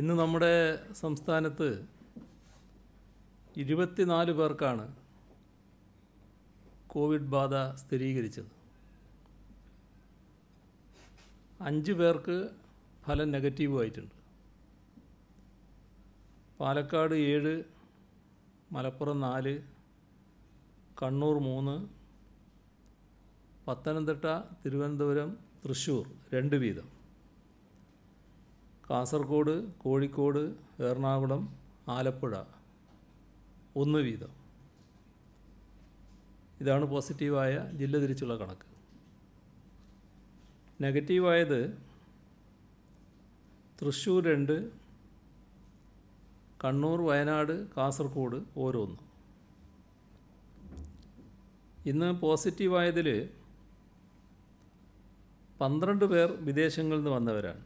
ഇന്ന് നമ്മുടെ സംസ്ഥാനത്ത് ഇരുപത്തിനാല് പേർക്കാണ് കോവിഡ് ബാധ സ്ഥിരീകരിച്ചത് അഞ്ച് പേർക്ക് ഫലം ആയിട്ടുണ്ട് പാലക്കാട് ഏഴ് മലപ്പുറം നാല് കണ്ണൂർ മൂന്ന് പത്തനംതിട്ട തിരുവനന്തപുരം തൃശ്ശൂർ രണ്ട് വീതം കാസർഗോഡ് കോഴിക്കോട് എറണാകുളം ആലപ്പുഴ ഒന്ന് വീതം ഇതാണ് പോസിറ്റീവായ ജില്ല തിരിച്ചുള്ള കണക്ക് നെഗറ്റീവായത് തൃശ്ശൂർ രണ്ട് കണ്ണൂർ വയനാട് കാസർഗോഡ് ഓരോന്നും ഇന്ന് പോസിറ്റീവായതിൽ പന്ത്രണ്ട് പേർ വിദേശങ്ങളിൽ നിന്ന് വന്നവരാണ്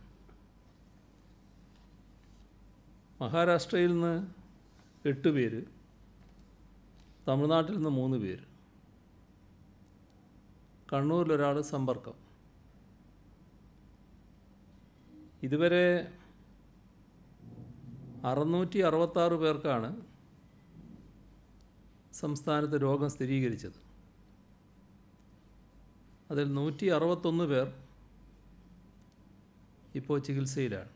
മഹാരാഷ്ട്രയിൽ നിന്ന് എട്ട് പേര് തമിഴ്നാട്ടിൽ നിന്ന് മൂന്ന് പേര് കണ്ണൂരിലൊരാൾ സമ്പർക്കം ഇതുവരെ അറുന്നൂറ്റി അറുപത്താറ് പേർക്കാണ് സംസ്ഥാനത്ത് രോഗം സ്ഥിരീകരിച്ചത് അതിൽ നൂറ്റി അറുപത്തൊന്ന് പേർ ഇപ്പോൾ ചികിത്സയിലാണ്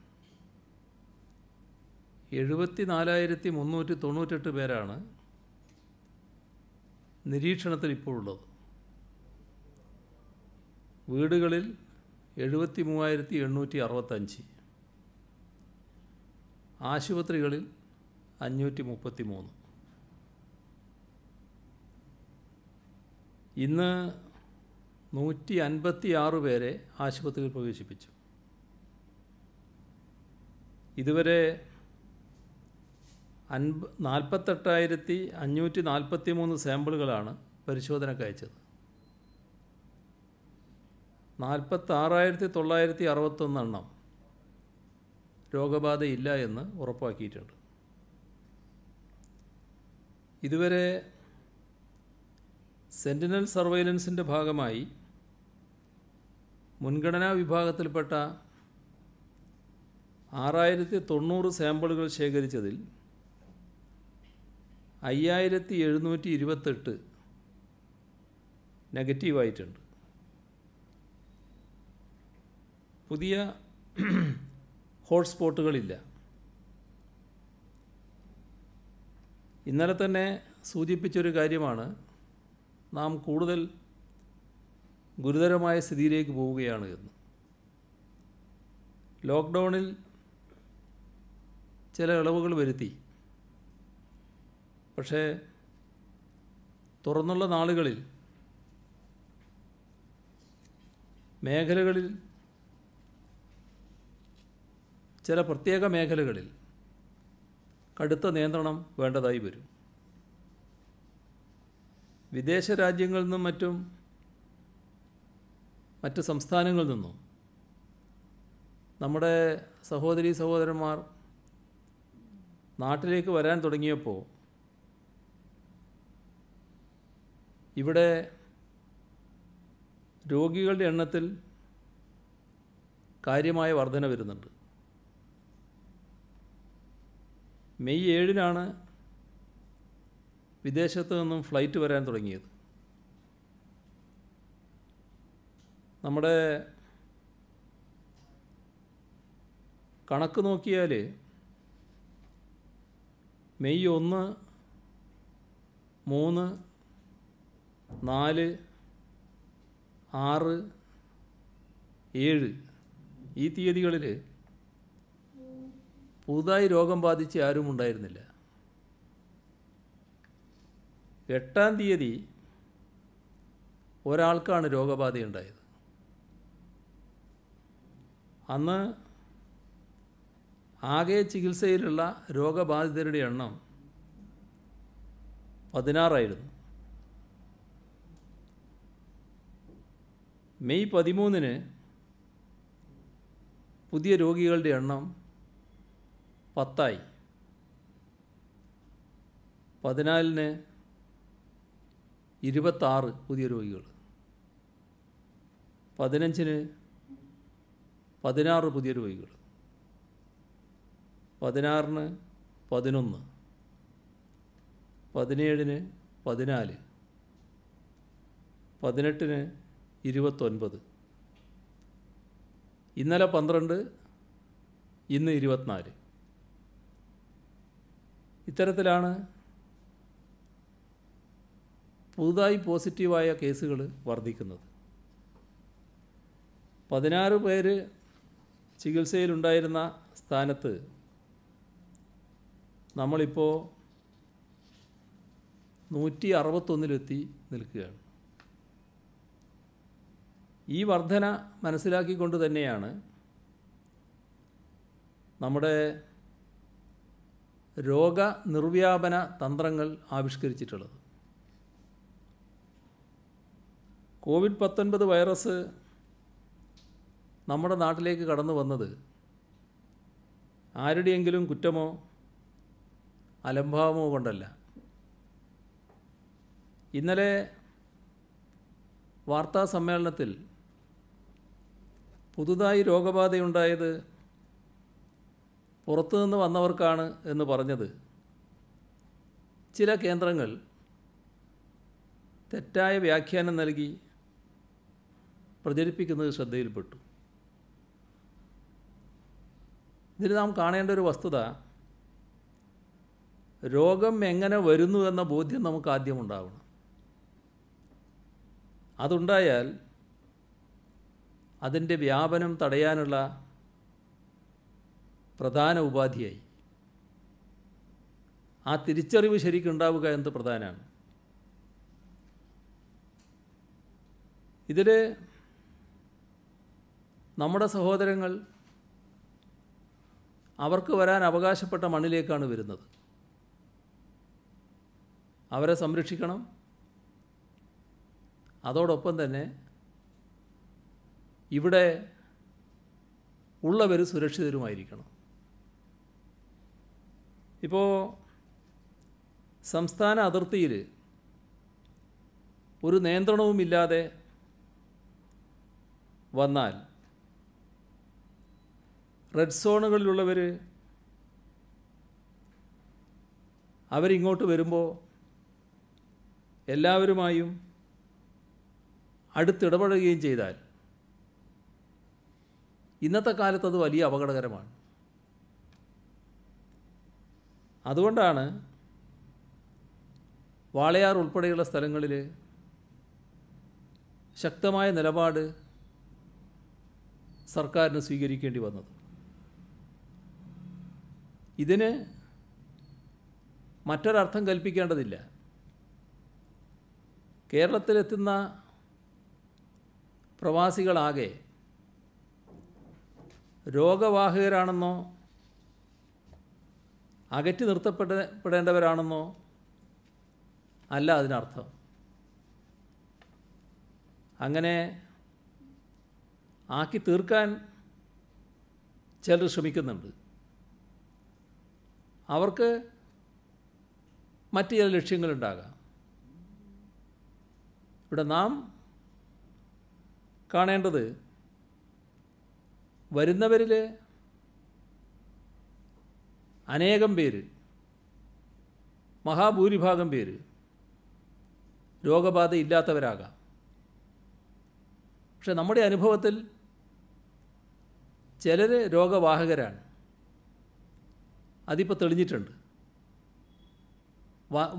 എഴുപത്തി നാലായിരത്തി മുന്നൂറ്റി തൊണ്ണൂറ്റെട്ട് പേരാണ് നിരീക്ഷണത്തിൽ ഇപ്പോഴുള്ളത് വീടുകളിൽ എഴുപത്തി മൂവായിരത്തി എണ്ണൂറ്റി അറുപത്തഞ്ച് ആശുപത്രികളിൽ അഞ്ഞൂറ്റി മുപ്പത്തി മൂന്ന് ഇന്ന് നൂറ്റി അൻപത്തി ആറ് പേരെ ആശുപത്രിയിൽ പ്രവേശിപ്പിച്ചു ഇതുവരെ അൻപ നാൽപ്പത്തെട്ടായിരത്തി അഞ്ഞൂറ്റി നാൽപ്പത്തി മൂന്ന് സാമ്പിളുകളാണ് പരിശോധനയ്ക്ക് അയച്ചത് നാൽപ്പത്താറായിരത്തി തൊള്ളായിരത്തി അറുപത്തൊന്നെണ്ണം രോഗബാധയില്ല എന്ന് ഉറപ്പാക്കിയിട്ടുണ്ട് ഇതുവരെ സെൻറ്റിനൽ സർവൈലൻസിൻ്റെ ഭാഗമായി മുൻഗണനാ വിഭാഗത്തിൽപ്പെട്ട ആറായിരത്തി തൊണ്ണൂറ് സാമ്പിളുകൾ ശേഖരിച്ചതിൽ അയ്യായിരത്തി എഴുന്നൂറ്റി ഇരുപത്തെട്ട് നെഗറ്റീവായിട്ടുണ്ട് പുതിയ ഹോട്ട്സ്പോട്ടുകളില്ല ഇന്നലെ തന്നെ സൂചിപ്പിച്ചൊരു കാര്യമാണ് നാം കൂടുതൽ ഗുരുതരമായ സ്ഥിതിയിലേക്ക് പോവുകയാണ് എന്ന് ലോക്ക്ഡൗണിൽ ചില ഇളവുകൾ വരുത്തി പക്ഷേ തുറന്നുള്ള നാളുകളിൽ മേഖലകളിൽ ചില പ്രത്യേക മേഖലകളിൽ കടുത്ത നിയന്ത്രണം വേണ്ടതായി വരും വിദേശ രാജ്യങ്ങളിൽ നിന്നും മറ്റും മറ്റ് സംസ്ഥാനങ്ങളിൽ നിന്നും നമ്മുടെ സഹോദരി സഹോദരന്മാർ നാട്ടിലേക്ക് വരാൻ തുടങ്ങിയപ്പോൾ ഇവിടെ രോഗികളുടെ എണ്ണത്തിൽ കാര്യമായ വർധന വരുന്നുണ്ട് മെയ് ഏഴിനാണ് വിദേശത്ത് നിന്നും ഫ്ലൈറ്റ് വരാൻ തുടങ്ങിയത് നമ്മുടെ കണക്ക് നോക്കിയാൽ മെയ് ഒന്ന് മൂന്ന് നാല് ആറ് ഏഴ് ഈ തീയതികളിൽ പുതുതായി രോഗം ബാധിച്ച് ആരും ഉണ്ടായിരുന്നില്ല എട്ടാം തീയതി ഒരാൾക്കാണ് രോഗബാധ ഉണ്ടായത് അന്ന് ആകെ ചികിത്സയിലുള്ള രോഗബാധിതരുടെ എണ്ണം പതിനാറായിരുന്നു മെയ് പതിമൂന്നിന് പുതിയ രോഗികളുടെ എണ്ണം പത്തായി പതിനാലിന് ഇരുപത്താറ് പുതിയ രോഗികൾ പതിനഞ്ചിന് പതിനാറ് പുതിയ രോഗികൾ പതിനാറിന് പതിനൊന്ന് പതിനേഴിന് പതിനാല് പതിനെട്ടിന് ഇരുപത്തൊൻപത് ഇന്നലെ പന്ത്രണ്ട് ഇന്ന് ഇരുപത്തിനാല് ഇത്തരത്തിലാണ് പുതുതായി പോസിറ്റീവായ കേസുകൾ വർദ്ധിക്കുന്നത് പതിനാറ് പേര് ചികിത്സയിലുണ്ടായിരുന്ന സ്ഥാനത്ത് നമ്മളിപ്പോൾ നൂറ്റി അറുപത്തൊന്നിലെത്തി നിൽക്കുകയാണ് ഈ വർധന മനസ്സിലാക്കിക്കൊണ്ട് തന്നെയാണ് നമ്മുടെ രോഗനിർവ്യാപന തന്ത്രങ്ങൾ ആവിഷ്കരിച്ചിട്ടുള്ളത് കോവിഡ് പത്തൊൻപത് വൈറസ് നമ്മുടെ നാട്ടിലേക്ക് കടന്നു വന്നത് ആരുടെയെങ്കിലും കുറ്റമോ അലംഭാവമോ കൊണ്ടല്ല ഇന്നലെ വാർത്താ സമ്മേളനത്തിൽ പുതുതായി രോഗബാധയുണ്ടായത് പുറത്തുനിന്ന് വന്നവർക്കാണ് എന്ന് പറഞ്ഞത് ചില കേന്ദ്രങ്ങൾ തെറ്റായ വ്യാഖ്യാനം നൽകി പ്രചരിപ്പിക്കുന്നത് ശ്രദ്ധയിൽപ്പെട്ടു ഇതിന് നാം കാണേണ്ട ഒരു വസ്തുത രോഗം എങ്ങനെ വരുന്നു എന്ന ബോധ്യം നമുക്ക് ആദ്യം ഉണ്ടാവണം അതുണ്ടായാൽ അതിൻ്റെ വ്യാപനം തടയാനുള്ള പ്രധാന ഉപാധിയായി ആ തിരിച്ചറിവ് ശരിക്കുണ്ടാവുക എന്നത് പ്രധാനമാണ് ഇതിൽ നമ്മുടെ സഹോദരങ്ങൾ അവർക്ക് വരാൻ അവകാശപ്പെട്ട മണ്ണിലേക്കാണ് വരുന്നത് അവരെ സംരക്ഷിക്കണം അതോടൊപ്പം തന്നെ ഇവിടെ ഉള്ളവർ സുരക്ഷിതരുമായിരിക്കണം ഇപ്പോൾ സംസ്ഥാന അതിർത്തിയിൽ ഒരു നിയന്ത്രണവുമില്ലാതെ വന്നാൽ റെഡ് സോണുകളിലുള്ളവർ അവരിങ്ങോട്ട് വരുമ്പോൾ എല്ലാവരുമായും അടുത്തിടപഴകുകയും ചെയ്താൽ ഇന്നത്തെ കാലത്ത് അത് വലിയ അപകടകരമാണ് അതുകൊണ്ടാണ് വാളയാർ ഉൾപ്പെടെയുള്ള സ്ഥലങ്ങളിൽ ശക്തമായ നിലപാട് സർക്കാരിന് സ്വീകരിക്കേണ്ടി വന്നത് ഇതിന് മറ്റൊരർത്ഥം കൽപ്പിക്കേണ്ടതില്ല കേരളത്തിലെത്തുന്ന പ്രവാസികളാകെ രോഗവാഹകരാണെന്നോ അകറ്റി നിർത്തപ്പെടപ്പെടേണ്ടവരാണെന്നോ അല്ല അതിനർത്ഥം അങ്ങനെ ആക്കി തീർക്കാൻ ചിലർ ശ്രമിക്കുന്നുണ്ട് അവർക്ക് മറ്റു ചില ലക്ഷ്യങ്ങളുണ്ടാകാം ഇവിടെ നാം കാണേണ്ടത് വരുന്നവരിൽ അനേകം പേര് മഹാഭൂരിഭാഗം പേര് രോഗബാധ ഇല്ലാത്തവരാകാം പക്ഷെ നമ്മുടെ അനുഭവത്തിൽ ചിലർ രോഗവാഹകരാണ് അതിപ്പോൾ തെളിഞ്ഞിട്ടുണ്ട്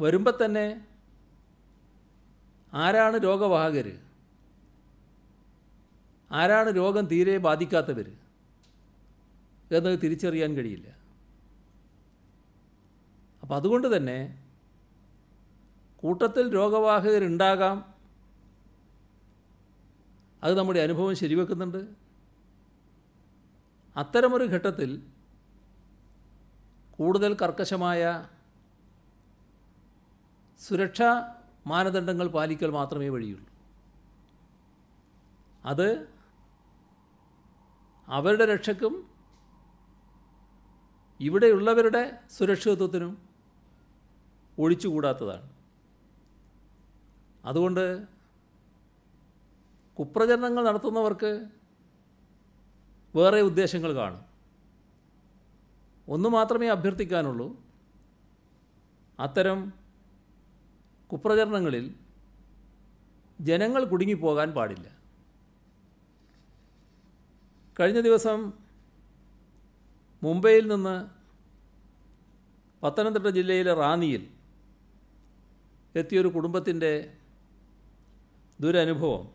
വരുമ്പോൾ തന്നെ ആരാണ് രോഗവാഹകർ ആരാണ് രോഗം തീരെ ബാധിക്കാത്തവർ എന്നത് തിരിച്ചറിയാൻ കഴിയില്ല അപ്പം അതുകൊണ്ട് തന്നെ കൂട്ടത്തിൽ രോഗവാഹകരുണ്ടാകാം അത് നമ്മുടെ അനുഭവം ശരിവെക്കുന്നുണ്ട് അത്തരമൊരു ഘട്ടത്തിൽ കൂടുതൽ കർക്കശമായ സുരക്ഷാ മാനദണ്ഡങ്ങൾ പാലിക്കൽ മാത്രമേ വഴിയുള്ളൂ അത് അവരുടെ രക്ഷക്കും ഇവിടെയുള്ളവരുടെ സുരക്ഷിതത്വത്തിനും ഒഴിച്ചുകൂടാത്തതാണ് അതുകൊണ്ട് കുപ്രചരണങ്ങൾ നടത്തുന്നവർക്ക് വേറെ ഉദ്ദേശങ്ങൾ കാണും ഒന്ന് മാത്രമേ അഭ്യർത്ഥിക്കാനുള്ളൂ അത്തരം കുപ്രചരണങ്ങളിൽ ജനങ്ങൾ കുടുങ്ങിപ്പോകാൻ പാടില്ല കഴിഞ്ഞ ദിവസം മുംബൈയിൽ നിന്ന് പത്തനംതിട്ട ജില്ലയിലെ റാന്നിയിൽ എത്തിയൊരു കുടുംബത്തിൻ്റെ ദുരനുഭവം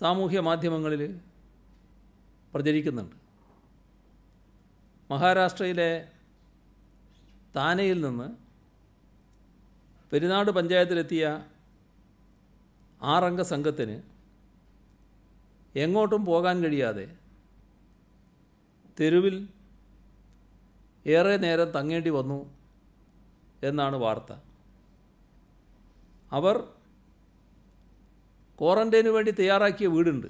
സാമൂഹ്യ മാധ്യമങ്ങളിൽ പ്രചരിക്കുന്നുണ്ട് മഹാരാഷ്ട്രയിലെ താനയിൽ നിന്ന് പെരുന്നാട് പഞ്ചായത്തിലെത്തിയ ആറംഗ സംഘത്തിന് എങ്ങോട്ടും പോകാൻ കഴിയാതെ തെരുവിൽ ഏറെ നേരം തങ്ങേണ്ടി വന്നു എന്നാണ് വാർത്ത അവർ ക്വാറൻറ്റൈന് വേണ്ടി തയ്യാറാക്കിയ വീടുണ്ട്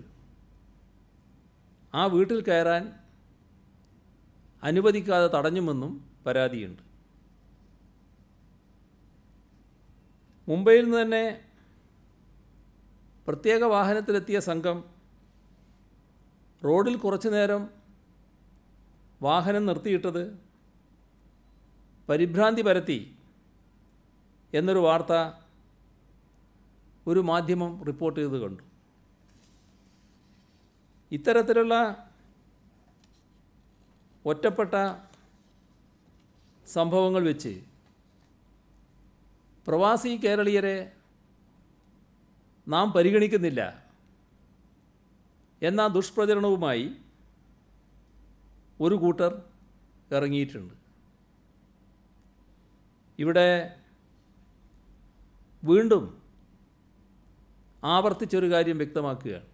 ആ വീട്ടിൽ കയറാൻ അനുവദിക്കാതെ തടഞ്ഞുമെന്നും പരാതിയുണ്ട് മുംബൈയിൽ നിന്ന് തന്നെ പ്രത്യേക വാഹനത്തിലെത്തിയ സംഘം റോഡിൽ കുറച്ചു നേരം വാഹനം നിർത്തിയിട്ടത് പരിഭ്രാന്തി പരത്തി എന്നൊരു വാർത്ത ഒരു മാധ്യമം റിപ്പോർട്ട് ചെയ്ത് കണ്ടു ഇത്തരത്തിലുള്ള ഒറ്റപ്പെട്ട സംഭവങ്ങൾ വെച്ച് പ്രവാസി കേരളീയരെ നാം പരിഗണിക്കുന്നില്ല എന്ന ദുഷ്പ്രചരണവുമായി ഒരു കൂട്ടർ ഇറങ്ങിയിട്ടുണ്ട് ഇവിടെ വീണ്ടും ആവർത്തിച്ചൊരു കാര്യം വ്യക്തമാക്കുകയാണ്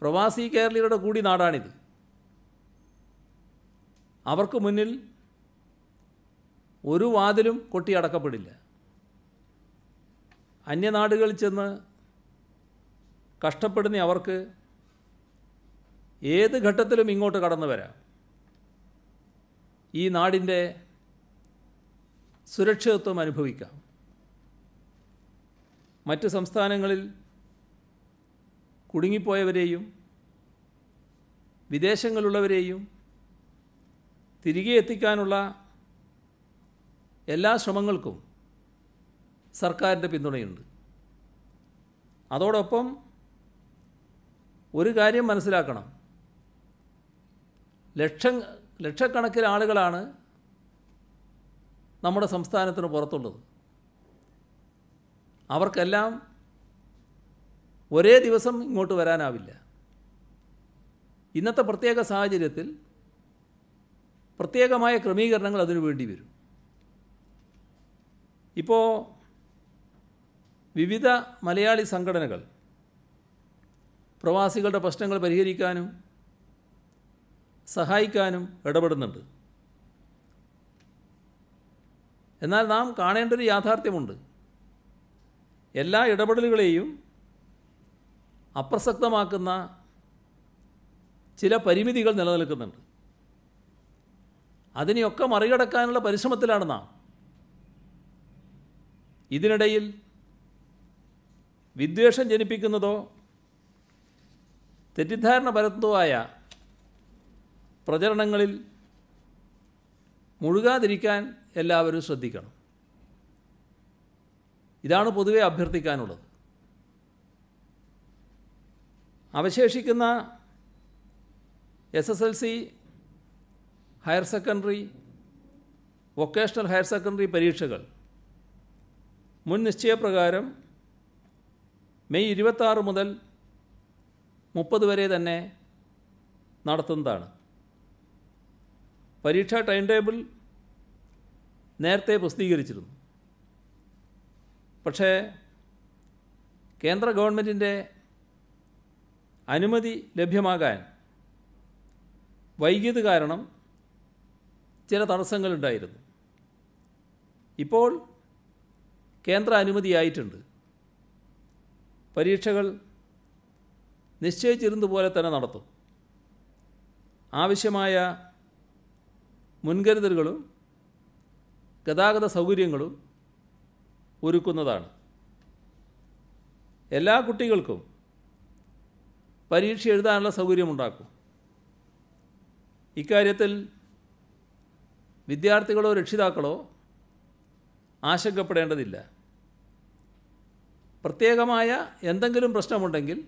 പ്രവാസി കേരളീയരുടെ കൂടി നാടാണിത് അവർക്ക് മുന്നിൽ ഒരു വാതിലും കൊട്ടിയടക്കപ്പെടില്ല അന്യനാടുകളിൽ ചെന്ന് കഷ്ടപ്പെടുന്ന അവർക്ക് ഏത് ഘട്ടത്തിലും ഇങ്ങോട്ട് കടന്നു വരാം ഈ നാടിൻ്റെ സുരക്ഷിതത്വം അനുഭവിക്കാം മറ്റ് സംസ്ഥാനങ്ങളിൽ കുടുങ്ങിപ്പോയവരെയും വിദേശങ്ങളിലുള്ളവരെയും തിരികെ എത്തിക്കാനുള്ള എല്ലാ ശ്രമങ്ങൾക്കും സർക്കാരിൻ്റെ പിന്തുണയുണ്ട് അതോടൊപ്പം ഒരു കാര്യം മനസ്സിലാക്കണം ലക്ഷം ലക്ഷക്കണക്കിന് ആളുകളാണ് നമ്മുടെ സംസ്ഥാനത്തിന് പുറത്തുള്ളത് അവർക്കെല്ലാം ഒരേ ദിവസം ഇങ്ങോട്ട് വരാനാവില്ല ഇന്നത്തെ പ്രത്യേക സാഹചര്യത്തിൽ പ്രത്യേകമായ ക്രമീകരണങ്ങൾ അതിനു വേണ്ടി വരും ഇപ്പോൾ വിവിധ മലയാളി സംഘടനകൾ പ്രവാസികളുടെ പ്രശ്നങ്ങൾ പരിഹരിക്കാനും സഹായിക്കാനും ഇടപെടുന്നുണ്ട് എന്നാൽ നാം കാണേണ്ട ഒരു യാഥാർത്ഥ്യമുണ്ട് എല്ലാ ഇടപെടലുകളെയും അപ്രസക്തമാക്കുന്ന ചില പരിമിതികൾ നിലനിൽക്കുന്നുണ്ട് അതിനെയൊക്കെ മറികടക്കാനുള്ള പരിശ്രമത്തിലാണ് നാം ഇതിനിടയിൽ വിദ്വേഷം ജനിപ്പിക്കുന്നതോ തെറ്റിദ്ധാരണ പരത്തുവായ പ്രചരണങ്ങളിൽ മുഴുകാതിരിക്കാൻ എല്ലാവരും ശ്രദ്ധിക്കണം ഇതാണ് പൊതുവെ അഭ്യർത്ഥിക്കാനുള്ളത് അവശേഷിക്കുന്ന S S L C higher secondary vocational higher secondary പരീക്ഷകൾ മുൻ നിശ്ചയപ്രകാരം മെയ് ഇരുപത്താറ് മുതൽ മുപ്പത് വരെ തന്നെ നടത്തുന്നതാണ് പരീക്ഷാ ടൈം ടേബിൾ നേരത്തെ പ്രസിദ്ധീകരിച്ചിരുന്നു പക്ഷേ കേന്ദ്ര ഗവൺമെൻറ്റിൻ്റെ അനുമതി ലഭ്യമാകാൻ വൈകിയത് കാരണം ചില തടസ്സങ്ങളുണ്ടായിരുന്നു ഇപ്പോൾ കേന്ദ്ര അനുമതിയായിട്ടുണ്ട് പരീക്ഷകൾ പോലെ തന്നെ നടത്തും ആവശ്യമായ മുൻകരുതലുകളും ഗതാഗത സൗകര്യങ്ങളും ഒരുക്കുന്നതാണ് എല്ലാ കുട്ടികൾക്കും പരീക്ഷ എഴുതാനുള്ള സൗകര്യമുണ്ടാക്കും ഇക്കാര്യത്തിൽ വിദ്യാർത്ഥികളോ രക്ഷിതാക്കളോ ആശങ്കപ്പെടേണ്ടതില്ല പ്രത്യേകമായ എന്തെങ്കിലും പ്രശ്നമുണ്ടെങ്കിൽ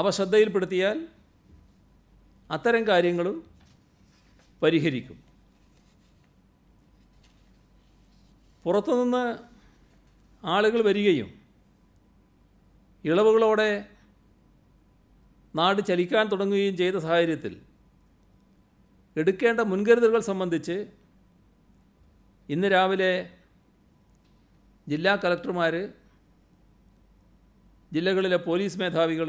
അവ ശ്രദ്ധയിൽപ്പെടുത്തിയാൽ അത്തരം കാര്യങ്ങളും പരിഹരിക്കും പുറത്തുനിന്ന് ആളുകൾ വരികയും ഇളവുകളോടെ നാട് ചലിക്കാൻ തുടങ്ങുകയും ചെയ്ത സാഹചര്യത്തിൽ എടുക്കേണ്ട മുൻകരുതലുകൾ സംബന്ധിച്ച് ഇന്ന് രാവിലെ ജില്ലാ കലക്ടർമാർ ജില്ലകളിലെ പോലീസ് മേധാവികൾ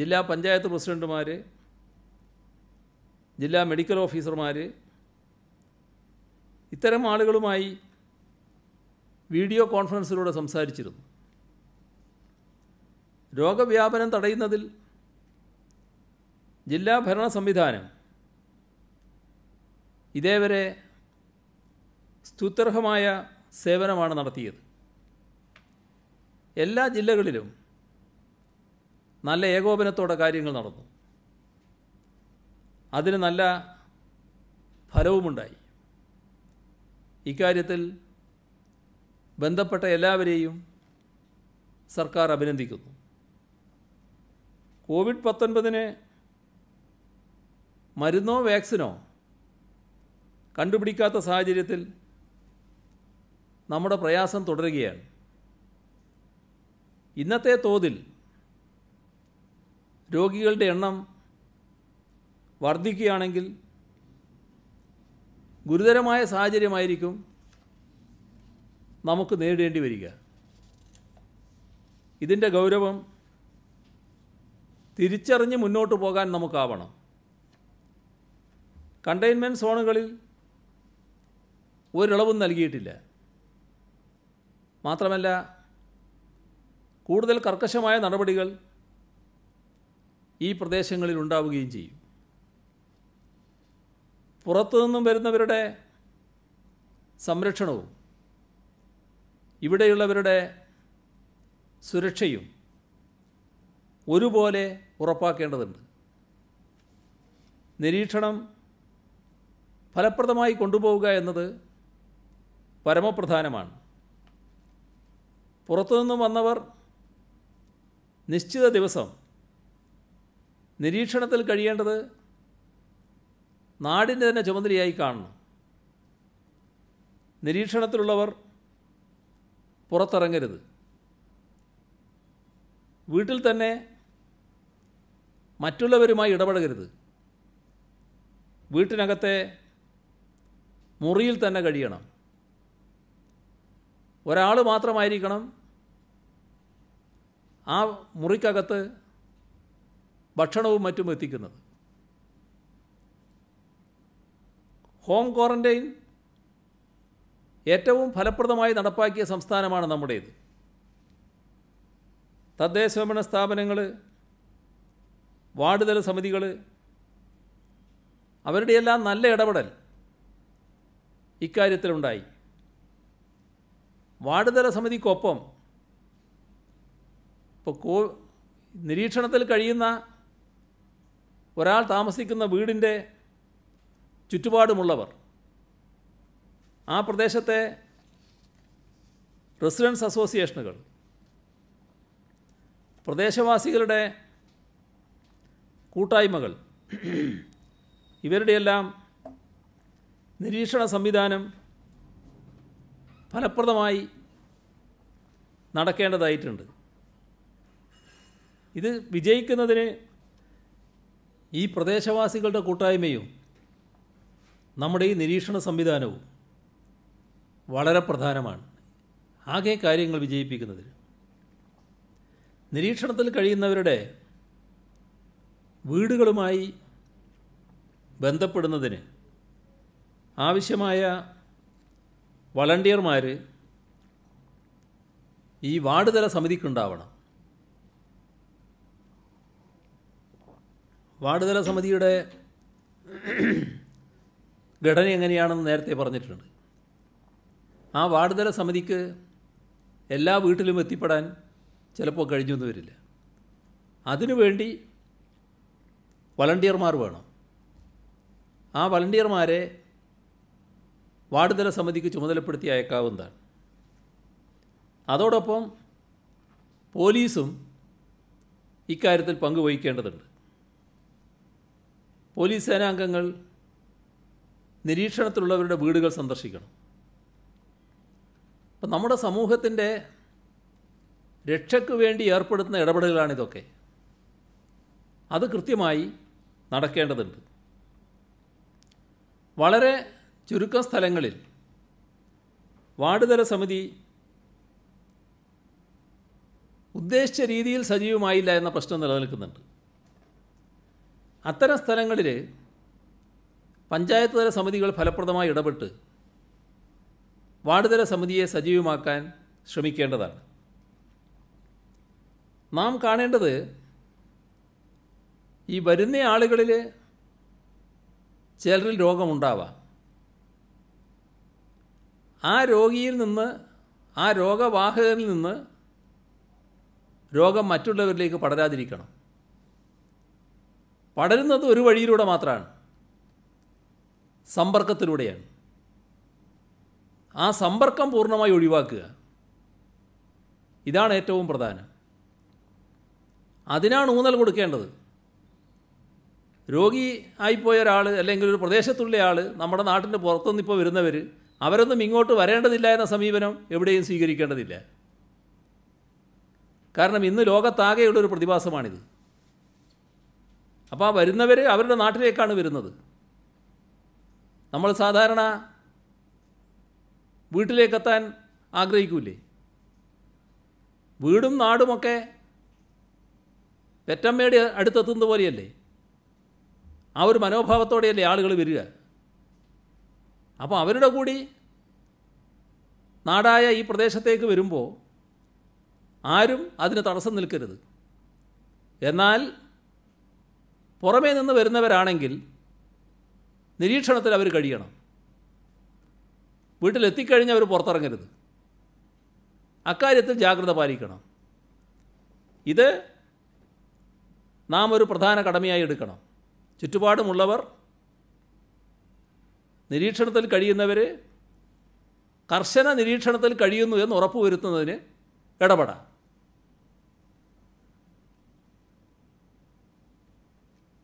ജില്ലാ പഞ്ചായത്ത് പ്രസിഡൻറ്റുമാർ ജില്ലാ മെഡിക്കൽ ഓഫീസർമാർ ഇത്തരം ആളുകളുമായി വീഡിയോ കോൺഫറൻസിലൂടെ സംസാരിച്ചിരുന്നു രോഗവ്യാപനം തടയുന്നതിൽ ജില്ലാ ഭരണ സംവിധാനം ഇതേവരെ സ്തുത്യർഹമായ സേവനമാണ് നടത്തിയത് എല്ലാ ജില്ലകളിലും നല്ല ഏകോപനത്തോടെ കാര്യങ്ങൾ നടന്നു അതിന് നല്ല ഫലവുമുണ്ടായി ഇക്കാര്യത്തിൽ ബന്ധപ്പെട്ട എല്ലാവരെയും സർക്കാർ അഭിനന്ദിക്കുന്നു കോവിഡ് പത്തൊൻപതിന് മരുന്നോ വാക്സിനോ കണ്ടുപിടിക്കാത്ത സാഹചര്യത്തിൽ നമ്മുടെ പ്രയാസം തുടരുകയാണ് ഇന്നത്തെ തോതിൽ രോഗികളുടെ എണ്ണം വർദ്ധിക്കുകയാണെങ്കിൽ ഗുരുതരമായ സാഹചര്യമായിരിക്കും നമുക്ക് നേരിടേണ്ടി വരിക ഇതിൻ്റെ ഗൗരവം തിരിച്ചറിഞ്ഞ് മുന്നോട്ട് പോകാൻ നമുക്കാവണം കണ്ടെയ്ൻമെൻറ്റ് സോണുകളിൽ ഒരിളവും നൽകിയിട്ടില്ല മാത്രമല്ല കൂടുതൽ കർക്കശമായ നടപടികൾ ഈ പ്രദേശങ്ങളിൽ ഉണ്ടാവുകയും ചെയ്യും പുറത്തുനിന്നും വരുന്നവരുടെ സംരക്ഷണവും ഇവിടെയുള്ളവരുടെ സുരക്ഷയും ഒരുപോലെ ഉറപ്പാക്കേണ്ടതുണ്ട് നിരീക്ഷണം ഫലപ്രദമായി കൊണ്ടുപോവുക എന്നത് പരമപ്രധാനമാണ് പുറത്തുനിന്നും വന്നവർ നിശ്ചിത ദിവസം നിരീക്ഷണത്തിൽ കഴിയേണ്ടത് നാടിൻ്റെ തന്നെ ചുമതലയായി കാണണം നിരീക്ഷണത്തിലുള്ളവർ പുറത്തിറങ്ങരുത് വീട്ടിൽ തന്നെ മറ്റുള്ളവരുമായി ഇടപഴകരുത് വീട്ടിനകത്തെ മുറിയിൽ തന്നെ കഴിയണം ഒരാൾ മാത്രമായിരിക്കണം ആ മുറിക്കകത്ത് ഭക്ഷണവും മറ്റും എത്തിക്കുന്നത് ഹോം ക്വാറൻറ്റൈൻ ഏറ്റവും ഫലപ്രദമായി നടപ്പാക്കിയ സംസ്ഥാനമാണ് നമ്മുടേത് തദ്ദേശഭരണ സ്ഥാപനങ്ങൾ വാർഡുതല സമിതികൾ അവരുടെയെല്ലാം നല്ല ഇടപെടൽ ഇക്കാര്യത്തിലുണ്ടായി വാർഡുതല സമിതിക്കൊപ്പം ഇപ്പോൾ നിരീക്ഷണത്തിൽ കഴിയുന്ന ഒരാൾ താമസിക്കുന്ന വീടിൻ്റെ ചുറ്റുപാടുമുള്ളവർ ആ പ്രദേശത്തെ റെസിഡൻസ് അസോസിയേഷനുകൾ പ്രദേശവാസികളുടെ കൂട്ടായ്മകൾ ഇവരുടെയെല്ലാം നിരീക്ഷണ സംവിധാനം ഫലപ്രദമായി നടക്കേണ്ടതായിട്ടുണ്ട് ഇത് വിജയിക്കുന്നതിന് ഈ പ്രദേശവാസികളുടെ കൂട്ടായ്മയും നമ്മുടെ ഈ നിരീക്ഷണ സംവിധാനവും വളരെ പ്രധാനമാണ് ആകെ കാര്യങ്ങൾ വിജയിപ്പിക്കുന്നതിന് നിരീക്ഷണത്തിൽ കഴിയുന്നവരുടെ വീടുകളുമായി ബന്ധപ്പെടുന്നതിന് ആവശ്യമായ വളണ്ടിയർമാർ ഈ വാർഡ് തല സമിതിക്കുണ്ടാവണം വാർഡുതല സമിതിയുടെ ഘടന എങ്ങനെയാണെന്ന് നേരത്തെ പറഞ്ഞിട്ടുണ്ട് ആ വാർഡുതല സമിതിക്ക് എല്ലാ വീട്ടിലും എത്തിപ്പെടാൻ ചിലപ്പോൾ കഴിഞ്ഞൊന്നും വരില്ല അതിനുവേണ്ടി വളണ്ടിയർമാർ വേണം ആ വളണ്ടിയർമാരെ വാർഡുതല സമിതിക്ക് ചുമതലപ്പെടുത്തി അയക്കാവുന്നതാണ് അതോടൊപ്പം പോലീസും ഇക്കാര്യത്തിൽ പങ്കുവഹിക്കേണ്ടതുണ്ട് പോലീസ് സേനാംഗങ്ങൾ നിരീക്ഷണത്തിലുള്ളവരുടെ വീടുകൾ സന്ദർശിക്കണം അപ്പം നമ്മുടെ സമൂഹത്തിൻ്റെ രക്ഷയ്ക്ക് വേണ്ടി ഏർപ്പെടുത്തുന്ന ഇടപെടലുകളാണിതൊക്കെ അത് കൃത്യമായി നടക്കേണ്ടതുണ്ട് വളരെ ചുരുക്കം സ്ഥലങ്ങളിൽ വാർഡുതല സമിതി ഉദ്ദേശിച്ച രീതിയിൽ സജീവമായില്ല എന്ന പ്രശ്നം നിലനിൽക്കുന്നുണ്ട് അത്തരം സ്ഥലങ്ങളിൽ പഞ്ചായത്ത് തല സമിതികൾ ഫലപ്രദമായി ഇടപെട്ട് വാർഡ് തല സമിതിയെ സജീവമാക്കാൻ ശ്രമിക്കേണ്ടതാണ് നാം കാണേണ്ടത് ഈ വരുന്ന ആളുകളിൽ ചിലരിൽ രോഗമുണ്ടാവാം ആ രോഗിയിൽ നിന്ന് ആ രോഗവാഹകരിൽ നിന്ന് രോഗം മറ്റുള്ളവരിലേക്ക് പടരാതിരിക്കണം പടരുന്നത് ഒരു വഴിയിലൂടെ മാത്രമാണ് സമ്പർക്കത്തിലൂടെയാണ് ആ സമ്പർക്കം പൂർണ്ണമായി ഒഴിവാക്കുക ഇതാണ് ഏറ്റവും പ്രധാനം അതിനാണ് ഊന്നൽ കൊടുക്കേണ്ടത് രോഗി ആയിപ്പോയ ഒരാൾ അല്ലെങ്കിൽ ഒരു പ്രദേശത്തുള്ള ആൾ നമ്മുടെ നാട്ടിൻ്റെ പുറത്തുനിന്ന് ഇപ്പോൾ വരുന്നവർ അവരൊന്നും ഇങ്ങോട്ട് വരേണ്ടതില്ല എന്ന സമീപനം എവിടെയും സ്വീകരിക്കേണ്ടതില്ല കാരണം ഇന്ന് ലോകത്താകെയുള്ളൊരു പ്രതിഭാസമാണിത് അപ്പോൾ ആ വരുന്നവർ അവരുടെ നാട്ടിലേക്കാണ് വരുന്നത് നമ്മൾ സാധാരണ വീട്ടിലേക്കെത്താൻ ആഗ്രഹിക്കൂലേ വീടും നാടുമൊക്കെ പെറ്റമ്മയുടെ അടുത്തെത്തുന്നത് പോലെയല്ലേ ആ ഒരു മനോഭാവത്തോടെയല്ലേ ആളുകൾ വരിക അപ്പോൾ അവരുടെ കൂടി നാടായ ഈ പ്രദേശത്തേക്ക് വരുമ്പോൾ ആരും അതിന് തടസ്സം നിൽക്കരുത് എന്നാൽ പുറമേ നിന്ന് വരുന്നവരാണെങ്കിൽ നിരീക്ഷണത്തിൽ അവർ കഴിയണം വീട്ടിലെത്തിക്കഴിഞ്ഞ് അവർ പുറത്തിറങ്ങരുത് അക്കാര്യത്തിൽ ജാഗ്രത പാലിക്കണം ഇത് നാം ഒരു പ്രധാന കടമയായി എടുക്കണം ചുറ്റുപാടുമുള്ളവർ നിരീക്ഷണത്തിൽ കഴിയുന്നവർ കർശന നിരീക്ഷണത്തിൽ കഴിയുന്നു എന്ന് ഉറപ്പുവരുത്തുന്നതിന് ഇടപെടാം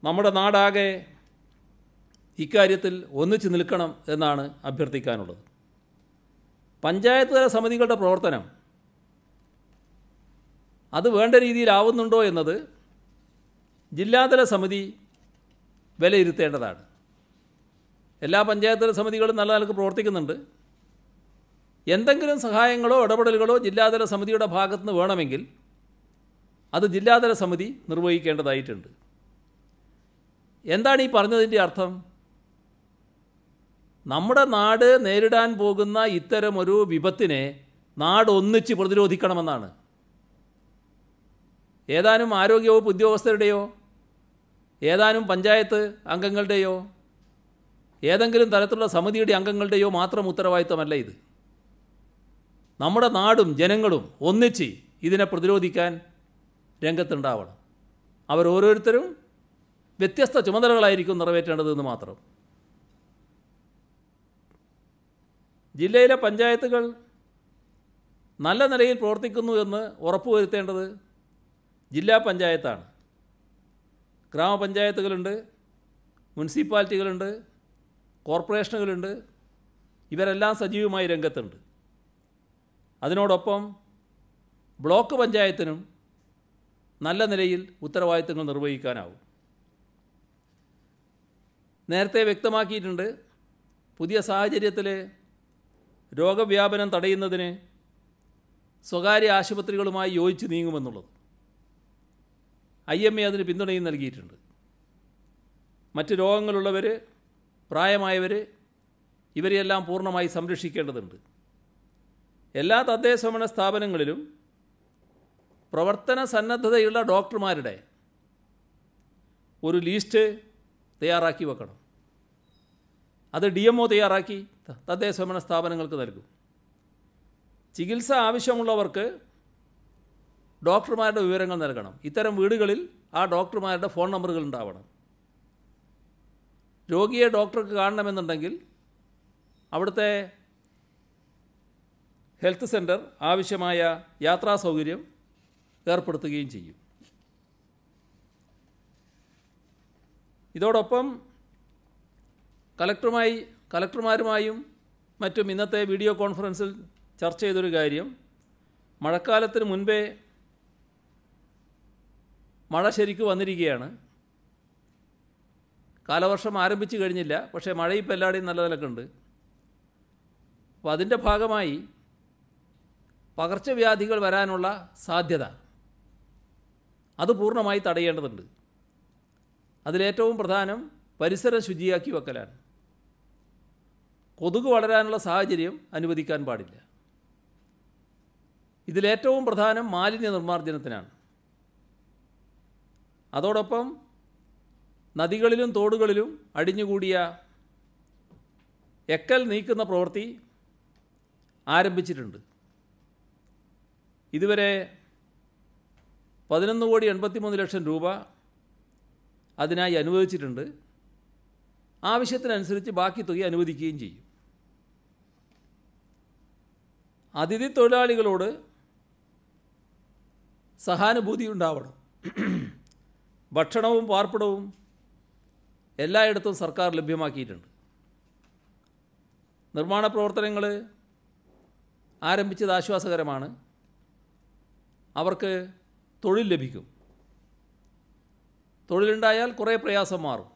നമ്മുടെ നാടാകെ ഇക്കാര്യത്തിൽ ഒന്നിച്ചു നിൽക്കണം എന്നാണ് അഭ്യർത്ഥിക്കാനുള്ളത് പഞ്ചായത്ത് തല സമിതികളുടെ പ്രവർത്തനം അത് വേണ്ട രീതിയിലാവുന്നുണ്ടോ എന്നത് ജില്ലാതല സമിതി വിലയിരുത്തേണ്ടതാണ് എല്ലാ പഞ്ചായത്ത് തല സമിതികളും നല്ല നിലക്ക് പ്രവർത്തിക്കുന്നുണ്ട് എന്തെങ്കിലും സഹായങ്ങളോ ഇടപെടലുകളോ ജില്ലാതല സമിതിയുടെ ഭാഗത്തുനിന്ന് വേണമെങ്കിൽ അത് ജില്ലാതല സമിതി നിർവഹിക്കേണ്ടതായിട്ടുണ്ട് എന്താണ് ഈ പറഞ്ഞതിൻ്റെ അർത്ഥം നമ്മുടെ നാട് നേരിടാൻ പോകുന്ന ഇത്തരമൊരു വിപത്തിനെ നാട് ഒന്നിച്ച് പ്രതിരോധിക്കണമെന്നാണ് ഏതാനും ആരോഗ്യവകുപ്പ് ഉദ്യോഗസ്ഥരുടെയോ ഏതാനും പഞ്ചായത്ത് അംഗങ്ങളുടെയോ ഏതെങ്കിലും തരത്തിലുള്ള സമിതിയുടെ അംഗങ്ങളുടെയോ മാത്രം ഉത്തരവാദിത്തമല്ല ഇത് നമ്മുടെ നാടും ജനങ്ങളും ഒന്നിച്ച് ഇതിനെ പ്രതിരോധിക്കാൻ രംഗത്തുണ്ടാവണം അവരോരോരുത്തരും വ്യത്യസ്ത ചുമതലകളായിരിക്കും എന്ന് മാത്രം ജില്ലയിലെ പഞ്ചായത്തുകൾ നല്ല നിലയിൽ പ്രവർത്തിക്കുന്നു എന്ന് ഉറപ്പുവരുത്തേണ്ടത് ജില്ലാ പഞ്ചായത്താണ് ഗ്രാമപഞ്ചായത്തുകളുണ്ട് മുനിസിപ്പാലിറ്റികളുണ്ട് കോർപ്പറേഷനുകളുണ്ട് ഇവരെല്ലാം സജീവമായി രംഗത്തുണ്ട് അതിനോടൊപ്പം ബ്ലോക്ക് പഞ്ചായത്തിനും നല്ല നിലയിൽ ഉത്തരവാദിത്തങ്ങൾ നിർവഹിക്കാനാവും നേരത്തെ വ്യക്തമാക്കിയിട്ടുണ്ട് പുതിയ സാഹചര്യത്തിൽ രോഗവ്യാപനം തടയുന്നതിന് സ്വകാര്യ ആശുപത്രികളുമായി യോജിച്ച് നീങ്ങുമെന്നുള്ളത് ഐ എം എ അതിന് പിന്തുണയും നൽകിയിട്ടുണ്ട് മറ്റ് രോഗങ്ങളുള്ളവർ പ്രായമായവർ ഇവരെയെല്ലാം പൂർണ്ണമായി സംരക്ഷിക്കേണ്ടതുണ്ട് എല്ലാ തദ്ദേശ തദ്ദേശഭരണ സ്ഥാപനങ്ങളിലും പ്രവർത്തന സന്നദ്ധതയുള്ള ഡോക്ടർമാരുടെ ഒരു ലിസ്റ്റ് തയ്യാറാക്കി വെക്കണം അത് ഡി എം ഒ തയ്യാറാക്കി തദ്ദേശ ഭരണ സ്ഥാപനങ്ങൾക്ക് നൽകും ചികിത്സ ആവശ്യമുള്ളവർക്ക് ഡോക്ടർമാരുടെ വിവരങ്ങൾ നൽകണം ഇത്തരം വീടുകളിൽ ആ ഡോക്ടർമാരുടെ ഫോൺ നമ്പറുകൾ ഉണ്ടാവണം രോഗിയെ ഡോക്ടർക്ക് കാണണമെന്നുണ്ടെങ്കിൽ അവിടുത്തെ ഹെൽത്ത് സെൻറ്റർ ആവശ്യമായ യാത്രാ സൗകര്യം ഏർപ്പെടുത്തുകയും ചെയ്യും ഇതോടൊപ്പം കലക്ടറുമായി കലക്ടർമാരുമായും മറ്റും ഇന്നത്തെ വീഡിയോ കോൺഫറൻസിൽ ചർച്ച ചെയ്തൊരു കാര്യം മഴക്കാലത്തിന് മുൻപേ മഴ ശരിക്കും വന്നിരിക്കുകയാണ് കാലവർഷം ആരംഭിച്ചു കഴിഞ്ഞില്ല പക്ഷേ മഴ ഇപ്പോൾ എല്ലായിടെയും നല്ല നിലക്കുണ്ട് അപ്പോൾ അതിൻ്റെ ഭാഗമായി പകർച്ചവ്യാധികൾ വരാനുള്ള സാധ്യത അത് പൂർണ്ണമായി തടയേണ്ടതുണ്ട് അതിലേറ്റവും പ്രധാനം പരിസരം ശുചിയാക്കി വെക്കലാണ് കൊതുക് വളരാനുള്ള സാഹചര്യം അനുവദിക്കാൻ പാടില്ല ഇതിലേറ്റവും പ്രധാനം മാലിന്യ നിർമ്മാർജ്ജനത്തിനാണ് അതോടൊപ്പം നദികളിലും തോടുകളിലും അടിഞ്ഞുകൂടിയ എക്കൽ നീക്കുന്ന പ്രവൃത്തി ആരംഭിച്ചിട്ടുണ്ട് ഇതുവരെ പതിനൊന്ന് കോടി എൺപത്തിമൂന്ന് ലക്ഷം രൂപ അതിനായി അനുവദിച്ചിട്ടുണ്ട് ആവശ്യത്തിനനുസരിച്ച് ബാക്കി തുക അനുവദിക്കുകയും ചെയ്യും അതിഥി തൊഴിലാളികളോട് സഹാനുഭൂതി ഉണ്ടാവണം ഭക്ഷണവും പാർപ്പിടവും എല്ലായിടത്തും സർക്കാർ ലഭ്യമാക്കിയിട്ടുണ്ട് നിർമ്മാണ പ്രവർത്തനങ്ങൾ ആരംഭിച്ചത് ആശ്വാസകരമാണ് അവർക്ക് തൊഴിൽ ലഭിക്കും തൊഴിലുണ്ടായാൽ കുറേ പ്രയാസം മാറും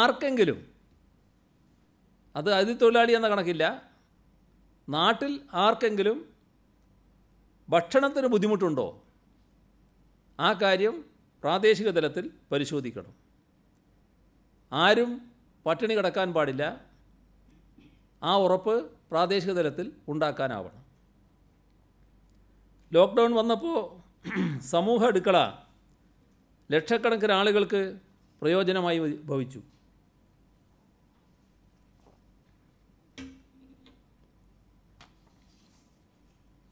ആർക്കെങ്കിലും അത് അതിഥി എന്ന കണക്കില്ല നാട്ടിൽ ആർക്കെങ്കിലും ഭക്ഷണത്തിന് ബുദ്ധിമുട്ടുണ്ടോ ആ കാര്യം പ്രാദേശിക തലത്തിൽ പരിശോധിക്കണം ആരും പട്ടിണി കിടക്കാൻ പാടില്ല ആ ഉറപ്പ് പ്രാദേശിക തലത്തിൽ ഉണ്ടാക്കാനാവണം ലോക്ക്ഡൗൺ വന്നപ്പോൾ സമൂഹ അടുക്കള ലക്ഷക്കണക്കിന് ആളുകൾക്ക് പ്രയോജനമായി ഭവിച്ചു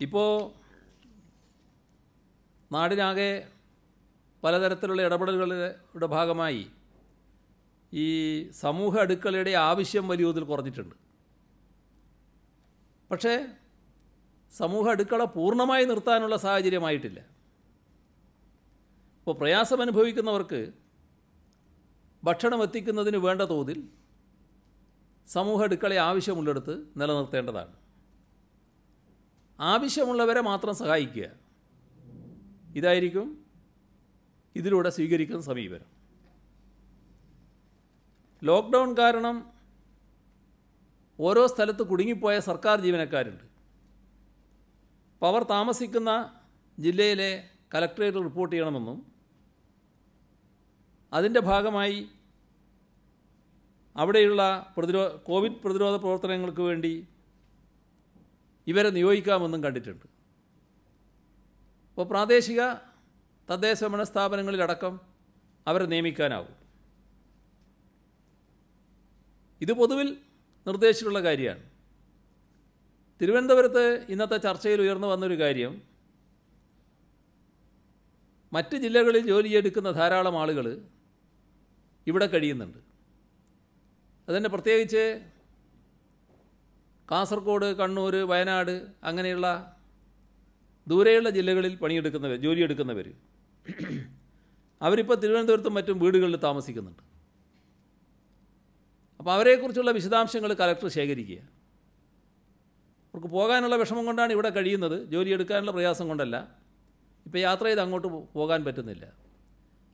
ഇപ്പോൾ നാടിനാകെ പലതരത്തിലുള്ള ഇടപെടലുകളുടെ ഭാഗമായി ഈ സമൂഹ അടുക്കളയുടെ ആവശ്യം വലിയ തോതിൽ കുറഞ്ഞിട്ടുണ്ട് പക്ഷേ സമൂഹ അടുക്കള പൂർണ്ണമായി നിർത്താനുള്ള സാഹചര്യമായിട്ടില്ല ഇപ്പോൾ പ്രയാസം അനുഭവിക്കുന്നവർക്ക് ഭക്ഷണം എത്തിക്കുന്നതിന് വേണ്ട തോതിൽ സമൂഹ അടുക്കളയെ ആവശ്യമുള്ളിടത്ത് നിലനിർത്തേണ്ടതാണ് ആവശ്യമുള്ളവരെ മാത്രം സഹായിക്കുക ഇതായിരിക്കും ഇതിലൂടെ സ്വീകരിക്കുന്ന സമീപനം ലോക്ക്ഡൗൺ കാരണം ഓരോ സ്ഥലത്ത് കുടുങ്ങിപ്പോയ സർക്കാർ ജീവനക്കാരുണ്ട് അപ്പോൾ അവർ താമസിക്കുന്ന ജില്ലയിലെ കലക്ടറേറ്റ് റിപ്പോർട്ട് ചെയ്യണമെന്നും അതിൻ്റെ ഭാഗമായി അവിടെയുള്ള പ്രതിരോ കോവിഡ് പ്രതിരോധ പ്രവർത്തനങ്ങൾക്ക് വേണ്ടി ഇവരെ നിയോഗിക്കാമെന്നും കണ്ടിട്ടുണ്ട് അപ്പോൾ പ്രാദേശിക തദ്ദേശ ഭരണ സ്ഥാപനങ്ങളിലടക്കം അവരെ നിയമിക്കാനാവും ഇത് പൊതുവിൽ നിർദ്ദേശിച്ചിട്ടുള്ള കാര്യമാണ് തിരുവനന്തപുരത്ത് ഇന്നത്തെ ചർച്ചയിൽ ഉയർന്നു വന്നൊരു കാര്യം മറ്റ് ജില്ലകളിൽ ജോലിയെടുക്കുന്ന ധാരാളം ആളുകൾ ഇവിടെ കഴിയുന്നുണ്ട് അതിൻ്റെ പ്രത്യേകിച്ച് കാസർഗോഡ് കണ്ണൂർ വയനാട് അങ്ങനെയുള്ള ദൂരെയുള്ള ജില്ലകളിൽ പണിയെടുക്കുന്നവർ ജോലിയെടുക്കുന്നവർ അവരിപ്പോൾ തിരുവനന്തപുരത്തും മറ്റും വീടുകളിൽ താമസിക്കുന്നുണ്ട് അപ്പോൾ അവരെക്കുറിച്ചുള്ള വിശദാംശങ്ങൾ കലക്ടർ ശേഖരിക്കുക അവർക്ക് പോകാനുള്ള വിഷമം കൊണ്ടാണ് ഇവിടെ കഴിയുന്നത് ജോലിയെടുക്കാനുള്ള പ്രയാസം കൊണ്ടല്ല ഇപ്പോൾ യാത്ര ചെയ്ത് അങ്ങോട്ട് പോകാൻ പറ്റുന്നില്ല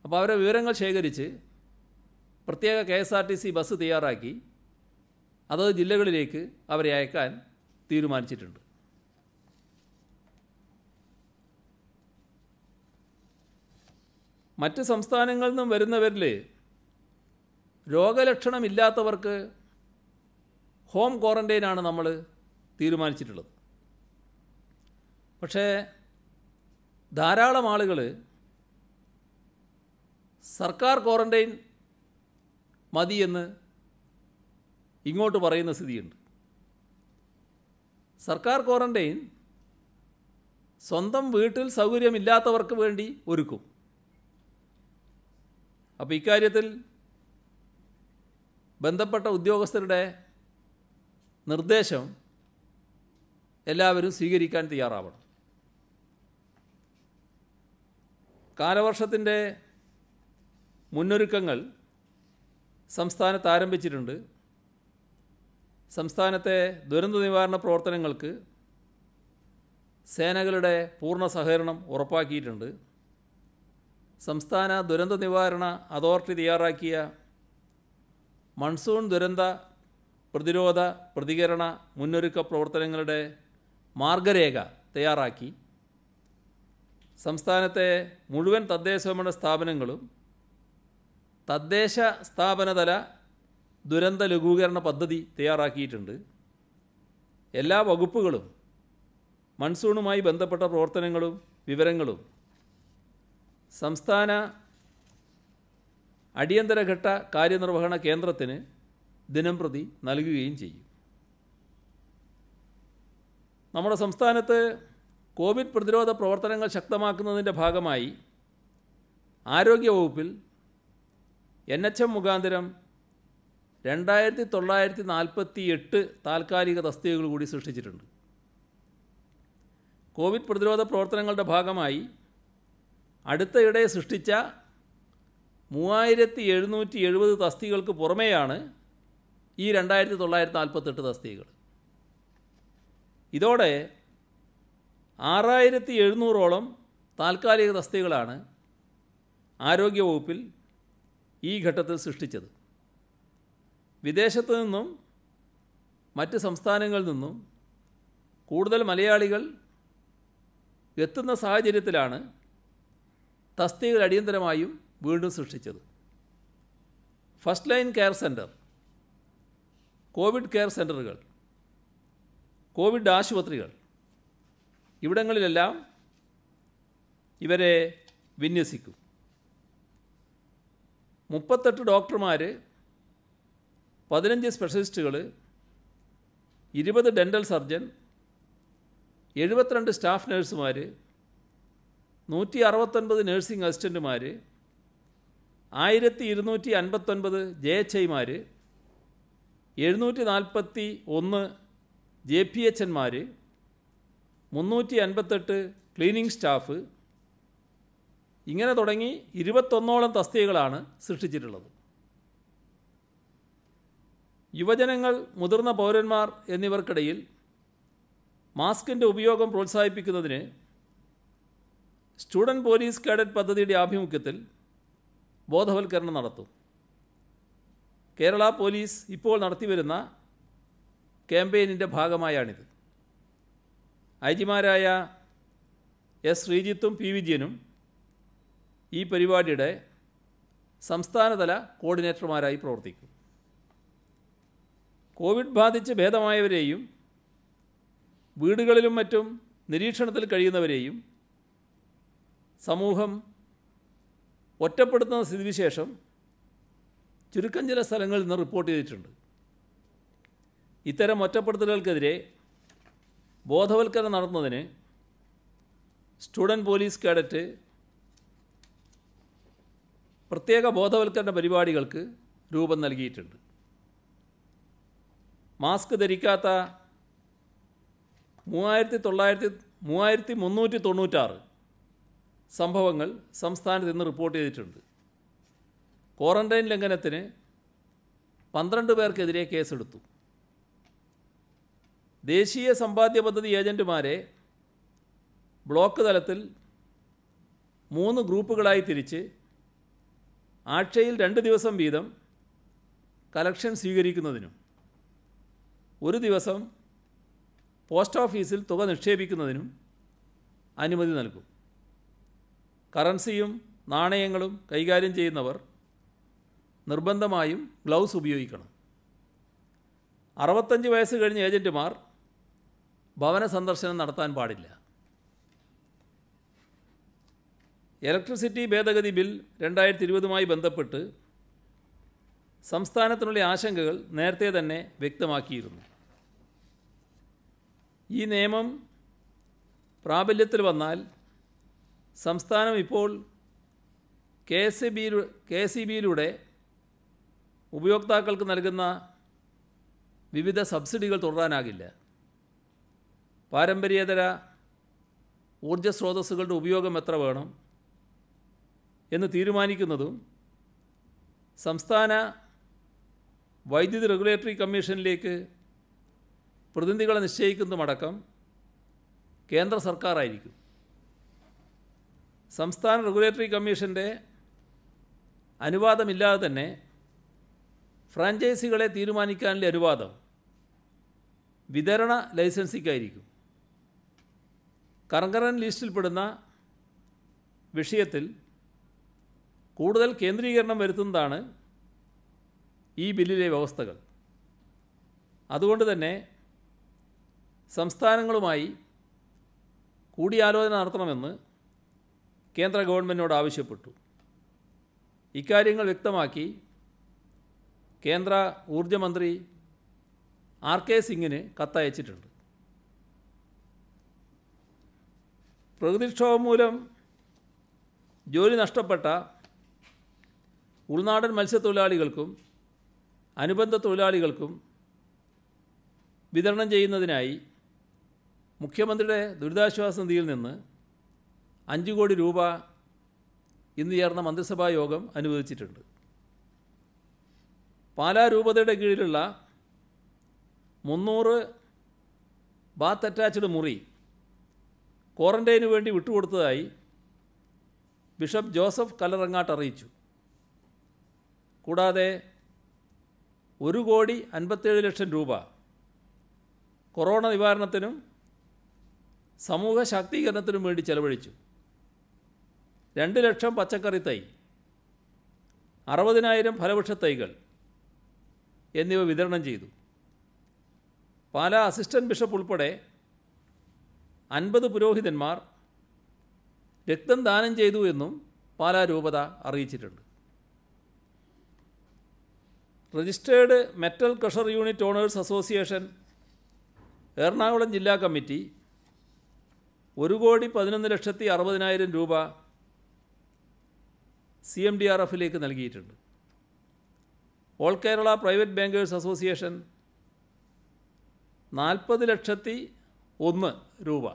അപ്പോൾ അവരെ വിവരങ്ങൾ ശേഖരിച്ച് പ്രത്യേക K S R T C bus തയ്യാറാക്കി അതത് ജില്ലകളിലേക്ക് അവരെ അയക്കാൻ തീരുമാനിച്ചിട്ടുണ്ട് മറ്റ് സംസ്ഥാനങ്ങളിൽ നിന്നും വരുന്നവരിൽ രോഗലക്ഷണമില്ലാത്തവർക്ക് ഹോം ക്വാറൻറ്റൈനാണ് നമ്മൾ തീരുമാനിച്ചിട്ടുള്ളത് പക്ഷേ ധാരാളം ആളുകൾ സർക്കാർ ക്വാറൻറ്റൈൻ മതിയെന്ന് ഇങ്ങോട്ട് പറയുന്ന സ്ഥിതിയുണ്ട് സർക്കാർ ക്വാറൻറ്റൈൻ സ്വന്തം വീട്ടിൽ സൗകര്യമില്ലാത്തവർക്ക് വേണ്ടി ഒരുക്കും അപ്പോൾ ഇക്കാര്യത്തിൽ ബന്ധപ്പെട്ട ഉദ്യോഗസ്ഥരുടെ നിർദ്ദേശം എല്ലാവരും സ്വീകരിക്കാൻ തയ്യാറാവണം കാലവർഷത്തിൻ്റെ മുന്നൊരുക്കങ്ങൾ സംസ്ഥാനത്ത് ആരംഭിച്ചിട്ടുണ്ട് സംസ്ഥാനത്തെ ദുരന്ത നിവാരണ പ്രവർത്തനങ്ങൾക്ക് സേനകളുടെ പൂർണ്ണ സഹകരണം ഉറപ്പാക്കിയിട്ടുണ്ട് സംസ്ഥാന ദുരന്ത നിവാരണ അതോറിറ്റി തയ്യാറാക്കിയ മൺസൂൺ ദുരന്ത പ്രതിരോധ പ്രതികരണ മുന്നൊരുക്ക പ്രവർത്തനങ്ങളുടെ മാർഗരേഖ തയ്യാറാക്കി സംസ്ഥാനത്തെ മുഴുവൻ തദ്ദേശ സ്ഥാപനങ്ങളും തദ്ദേശ സ്ഥാപനതല ദുരന്ത ലഘൂകരണ പദ്ധതി തയ്യാറാക്കിയിട്ടുണ്ട് എല്ലാ വകുപ്പുകളും മൺസൂണുമായി ബന്ധപ്പെട്ട പ്രവർത്തനങ്ങളും വിവരങ്ങളും സംസ്ഥാന അടിയന്തരഘട്ട കാര്യനിർവഹണ കേന്ദ്രത്തിന് ദിനം പ്രതി നൽകുകയും ചെയ്യും നമ്മുടെ സംസ്ഥാനത്ത് കോവിഡ് പ്രതിരോധ പ്രവർത്തനങ്ങൾ ശക്തമാക്കുന്നതിൻ്റെ ഭാഗമായി ആരോഗ്യവകുപ്പിൽ എൻ എച്ച് എം മുഖാന്തരം രണ്ടായിരത്തി തൊള്ളായിരത്തി നാൽപ്പത്തി എട്ട് താൽക്കാലിക തസ്തികകൾ കൂടി സൃഷ്ടിച്ചിട്ടുണ്ട് കോവിഡ് പ്രതിരോധ പ്രവർത്തനങ്ങളുടെ ഭാഗമായി അടുത്തയിടെ സൃഷ്ടിച്ച മൂവായിരത്തി എഴുന്നൂറ്റി എഴുപത് തസ്തികൾക്ക് പുറമെയാണ് ഈ രണ്ടായിരത്തി തൊള്ളായിരത്തി നാൽപ്പത്തെട്ട് തസ്തികകൾ ഇതോടെ ആറായിരത്തി എഴുന്നൂറോളം താൽക്കാലിക തസ്തികകളാണ് ആരോഗ്യവകുപ്പിൽ ഈ ഘട്ടത്തിൽ സൃഷ്ടിച്ചത് വിദേശത്തു നിന്നും മറ്റ് സംസ്ഥാനങ്ങളിൽ നിന്നും കൂടുതൽ മലയാളികൾ എത്തുന്ന സാഹചര്യത്തിലാണ് തസ്തികൾ അടിയന്തരമായും വീണ്ടും സൃഷ്ടിച്ചത് first line care centre covid care സെൻറ്ററുകൾ കോവിഡ് ആശുപത്രികൾ ഇവിടങ്ങളിലെല്ലാം ഇവരെ വിന്യസിക്കും മുപ്പത്തെട്ട് ഡോക്ടർമാർ പതിനഞ്ച് സ്പെഷ്യലിസ്റ്റുകൾ ഇരുപത് ഡെൻ്റൽ സർജൻ എഴുപത്തിരണ്ട് സ്റ്റാഫ് നേഴ്സുമാർ നൂറ്റി അറുപത്തൊൻപത് നേഴ്സിംഗ് അസിസ്റ്റൻറ്റുമാർ ആയിരത്തി ഇരുന്നൂറ്റി അൻപത്തൊൻപത് ജെ എച്ച് ഐമാർ എഴുന്നൂറ്റി നാൽപ്പത്തി ഒന്ന് ജെ പി എച്ച് എന്മാർ മുന്നൂറ്റി അൻപത്തെട്ട് ക്ലീനിങ് സ്റ്റാഫ് ഇങ്ങനെ തുടങ്ങി ഇരുപത്തൊന്നോളം തസ്തികകളാണ് സൃഷ്ടിച്ചിട്ടുള്ളത് യുവജനങ്ങൾ മുതിർന്ന പൗരന്മാർ എന്നിവർക്കിടയിൽ മാസ്കിൻ്റെ ഉപയോഗം പ്രോത്സാഹിപ്പിക്കുന്നതിന് സ്റ്റുഡൻറ്റ് പോലീസ് കേഡറ്റ് പദ്ധതിയുടെ ആഭിമുഖ്യത്തിൽ ബോധവൽക്കരണം നടത്തും കേരള പോലീസ് ഇപ്പോൾ നടത്തിവരുന്ന ക്യാമ്പയിനിൻ്റെ ഭാഗമായാണിത് ഐ ജിമാരായ എസ് ശ്രീജിത്തും പി വിജയനും ഈ പരിപാടിയുടെ സംസ്ഥാനതല കോർഡിനേറ്റർമാരായി പ്രവർത്തിക്കും കോവിഡ് ബാധിച്ച് ഭേദമായവരെയും വീടുകളിലും മറ്റും നിരീക്ഷണത്തിൽ കഴിയുന്നവരെയും സമൂഹം ഒറ്റപ്പെടുത്തുന്ന സ്ഥിതിവിശേഷം ചുരുക്കം ചില സ്ഥലങ്ങളിൽ നിന്ന് റിപ്പോർട്ട് ചെയ്തിട്ടുണ്ട് ഇത്തരം ഒറ്റപ്പെടുത്തലുകൾക്കെതിരെ ബോധവൽക്കരണം നടത്തുന്നതിന് സ്റ്റുഡൻറ്റ് പോലീസ് കേഡറ്റ് പ്രത്യേക ബോധവൽക്കരണ പരിപാടികൾക്ക് രൂപം നൽകിയിട്ടുണ്ട് മാസ്ക് ധരിക്കാത്ത മൂവായിരത്തി തൊള്ളായിരത്തി മൂവായിരത്തി മുന്നൂറ്റി തൊണ്ണൂറ്റാറ് സംഭവങ്ങൾ സംസ്ഥാനത്ത് ഇന്ന് റിപ്പോർട്ട് ചെയ്തിട്ടുണ്ട് ക്വാറന്റൈൻ ലംഘനത്തിന് പന്ത്രണ്ട് പേർക്കെതിരെ കേസെടുത്തു ദേശീയ സമ്പാദ്യ പദ്ധതി ഏജൻറ്റുമാരെ ബ്ലോക്ക് തലത്തിൽ മൂന്ന് ഗ്രൂപ്പുകളായി തിരിച്ച് ആഴ്ചയിൽ രണ്ട് ദിവസം വീതം കലക്ഷൻ സ്വീകരിക്കുന്നതിനും ഒരു ദിവസം പോസ്റ്റ് ഓഫീസിൽ തുക നിക്ഷേപിക്കുന്നതിനും അനുമതി നൽകും കറൻസിയും നാണയങ്ങളും കൈകാര്യം ചെയ്യുന്നവർ നിർബന്ധമായും ഗ്ലൗസ് ഉപയോഗിക്കണം അറുപത്തഞ്ച് വയസ്സ് കഴിഞ്ഞ ഏജൻറ്റുമാർ ഭവന സന്ദർശനം നടത്താൻ പാടില്ല ഇലക്ട്രിസിറ്റി ഭേദഗതി ബിൽ രണ്ടായിരത്തി ഇരുപതുമായി ബന്ധപ്പെട്ട് സംസ്ഥാനത്തിനുള്ള ആശങ്കകൾ നേരത്തെ തന്നെ വ്യക്തമാക്കിയിരുന്നു ഈ നിയമം പ്രാബല്യത്തിൽ വന്നാൽ സംസ്ഥാനം ഇപ്പോൾ K S B K C ബിയിലൂടെ ഉപയോക്താക്കൾക്ക് നൽകുന്ന വിവിധ സബ്സിഡികൾ തുടരാനാകില്ല പാരമ്പര്യേതര ഊർജ്ജസ്രോതസ്സുകളുടെ സ്രോതസ്സുകളുടെ ഉപയോഗം എത്ര വേണം എന്ന് തീരുമാനിക്കുന്നതും സംസ്ഥാന വൈദ്യുതി റെഗുലേറ്ററി കമ്മീഷനിലേക്ക് പ്രതിനിധികളെ നിശ്ചയിക്കുന്നതുമടക്കം കേന്ദ്ര സർക്കാരായിരിക്കും സംസ്ഥാന റെഗുലേറ്ററി കമ്മീഷൻ്റെ അനുവാദമില്ലാതെ തന്നെ ഫ്രാഞ്ചൈസികളെ തീരുമാനിക്കാനുള്ള അനുവാദം വിതരണ ലൈസൻസിക്കായിരിക്കും കറങ്കറൻ ലിസ്റ്റിൽപ്പെടുന്ന വിഷയത്തിൽ കൂടുതൽ കേന്ദ്രീകരണം വരുത്തുന്നതാണ് ഈ ബില്ലിലെ വ്യവസ്ഥകൾ അതുകൊണ്ട് തന്നെ സംസ്ഥാനങ്ങളുമായി കൂടിയാലോചന നടത്തണമെന്ന് കേന്ദ്ര ഗവൺമെൻറ്റിനോട് ആവശ്യപ്പെട്ടു ഇക്കാര്യങ്ങൾ വ്യക്തമാക്കി കേന്ദ്ര ഊർജമന്ത്രി ആർ കെ സിംഗിന് കത്തയച്ചിട്ടുണ്ട് പ്രകൃതിക്ഷോഭം മൂലം ജോലി നഷ്ടപ്പെട്ട ഉൾനാടൻ മത്സ്യത്തൊഴിലാളികൾക്കും അനുബന്ധ തൊഴിലാളികൾക്കും വിതരണം ചെയ്യുന്നതിനായി മുഖ്യമന്ത്രിയുടെ ദുരിതാശ്വാസ നിധിയിൽ നിന്ന് അഞ്ച് കോടി രൂപ ഇന്ന് ചേർന്ന മന്ത്രിസഭാ യോഗം അനുവദിച്ചിട്ടുണ്ട് പാലാ രൂപതയുടെ കീഴിലുള്ള മുന്നൂറ് ബാത്ത് അറ്റാച്ച്ഡ് മുറി ക്വാറന്റൈനു വേണ്ടി വിട്ടുകൊടുത്തതായി ബിഷപ്പ് ജോസഫ് കല്ലറങ്ങാട്ട് അറിയിച്ചു കൂടാതെ ഒരു കോടി അൻപത്തേഴ് ലക്ഷം രൂപ കൊറോണ നിവാരണത്തിനും സമൂഹ ശാക്തീകരണത്തിനും വേണ്ടി ചെലവഴിച്ചു രണ്ട് ലക്ഷം പച്ചക്കറി തൈ അറുപതിനായിരം ഫലവൃക്ഷ തൈകൾ എന്നിവ വിതരണം ചെയ്തു പാല അസിസ്റ്റന്റ് ബിഷപ്പ് ഉൾപ്പെടെ അൻപത് പുരോഹിതന്മാർ രക്തം ദാനം ചെയ്തു എന്നും പാല രൂപത അറിയിച്ചിട്ടുണ്ട് registered metal crusher unit owners association Ernakulam ജില്ലാ കമ്മിറ്റി ഒരു കോടി പതിനൊന്ന് ലക്ഷത്തി അറുപതിനായിരം രൂപ സി എം ഡി ആർ എഫിലേക്ക് നൽകിയിട്ടുണ്ട് all Kerala private bankers association നാൽപ്പത് ലക്ഷത്തി ഒന്ന് രൂപ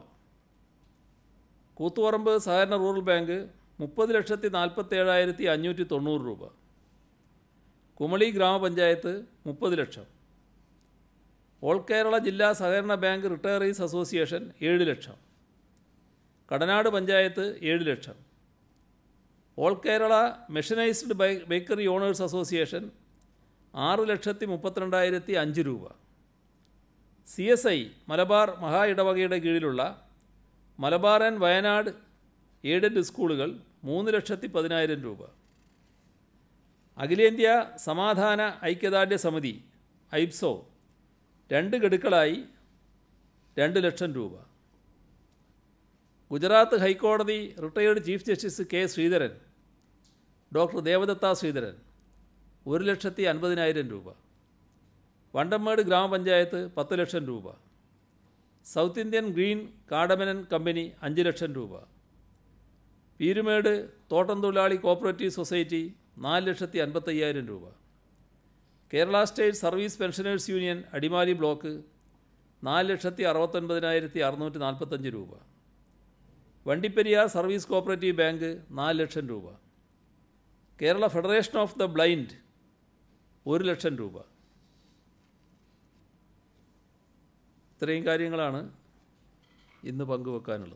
കൂത്തുപറമ്പ് സഹകരണ റൂറൽ ബാങ്ക് മുപ്പത് ലക്ഷത്തി നാൽപ്പത്തേഴായിരത്തി അഞ്ഞൂറ്റി തൊണ്ണൂറ് രൂപ കുമളി ഗ്രാമപഞ്ചായത്ത് മുപ്പത് ലക്ഷം ഓൾ കേരള ജില്ലാ സഹകരണ ബാങ്ക് റിട്ടയറീസ് അസോസിയേഷൻ ഏഴ് ലക്ഷം കടനാട് പഞ്ചായത്ത് ഏഴ് lakh all Kerala mechanised bakery owners association ആറ് ലക്ഷത്തി മുപ്പത്തിരണ്ടായിരത്തി അഞ്ച് രൂപ സി എസ് ഐ മലബാർ മഹാ ഇടവകയുടെ കീഴിലുള്ള മലബാർ ആൻഡ് വയനാട് എയ്ഡഡ് സ്കൂളുകൾ മൂന്ന് ലക്ഷത്തി പതിനായിരം രൂപ അഖിലേന്ത്യാ സമാധാന ഐക്യദാർഢ്യ സമിതി ഐപ്സോ രണ്ട് ഗഡുക്കളായി രണ്ട് ലക്ഷം രൂപ ഗുജറാത്ത് ഹൈക്കോടതി retired chief justice K Sreedharan doctor Devadatha Sreedharan ഒരു ലക്ഷത്തി അൻപതിനായിരം രൂപ വണ്ടമ്മേട് ഗ്രാമപഞ്ചായത്ത് പത്ത് ലക്ഷം രൂപ സൗത്ത് ഇന്ത്യൻ ഗ്രീൻ കാടമനൻ കമ്പനി അഞ്ച് ലക്ഷം രൂപ പീരുമേട് തോട്ടം തൊഴിലാളി കോപ്പറേറ്റീവ് സൊസൈറ്റി നാല് ലക്ഷത്തി അൻപത്തയ്യായിരം രൂപ Kerala state service pensioners union Adimali block നാല് ലക്ഷത്തി അറുപത്തൊൻപതിനായിരത്തി അറുന്നൂറ്റി നാൽപ്പത്തഞ്ച് രൂപ വണ്ടിപ്പെരിയാർ സർവീസ് കോപ്പറേറ്റീവ് ബാങ്ക് നാല് ലക്ഷം രൂപ Kerala federation of the blind ഒരു ലക്ഷം രൂപ ഇത്രയും കാര്യങ്ങളാണ് ഇന്ന് പങ്കുവെക്കാനുള്ളത്